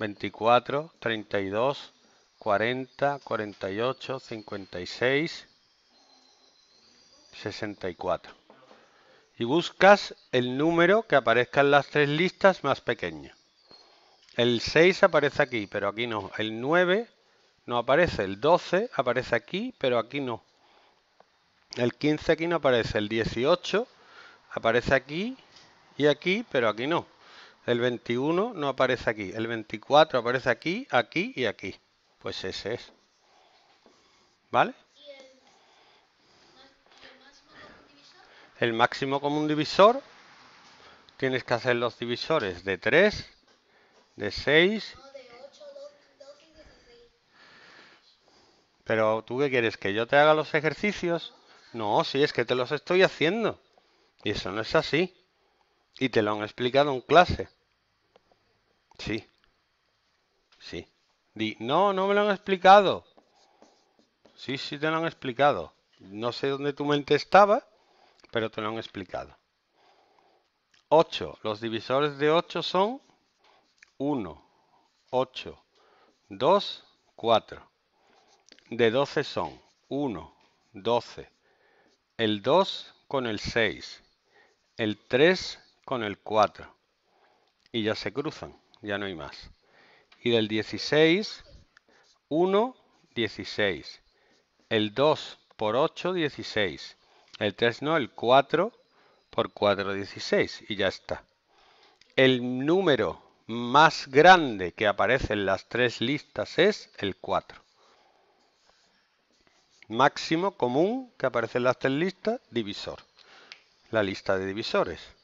24, 32, 40, 48, 56, 64. Y buscas el número que aparezca en las tres listas más pequeñas El 6 aparece aquí, pero aquí no. El 9 no aparece. El 12 aparece aquí, pero aquí no. El 15 aquí no aparece. El 18 aparece aquí y aquí, pero aquí no. El 21 no aparece aquí. El 24 aparece aquí, aquí y aquí. Pues ese es. ¿Vale? El máximo común divisor, tienes que hacer los divisores de 3, de 6... Pero tú qué quieres, que yo te haga los ejercicios? No, si es que te los estoy haciendo. Y eso no es así. Y te lo han explicado en clase. Sí. Sí. Di, no, no me lo han explicado. Sí, sí te lo han explicado. No sé dónde tu mente estaba, pero te lo han explicado. 8. Los divisores de 8 son 1, 8, 2, 4. De 12 son 1, 12. El 2 con el 6. El 3 con el 4 y ya se cruzan, ya no hay más. Y del 16, 1, 16. El 2 por 8, 16. El 3 no, el 4 por 4, 16. Y ya está. El número más grande que aparece en las tres listas es el 4. Máximo común que aparece en las tres listas, divisor. La lista de divisores.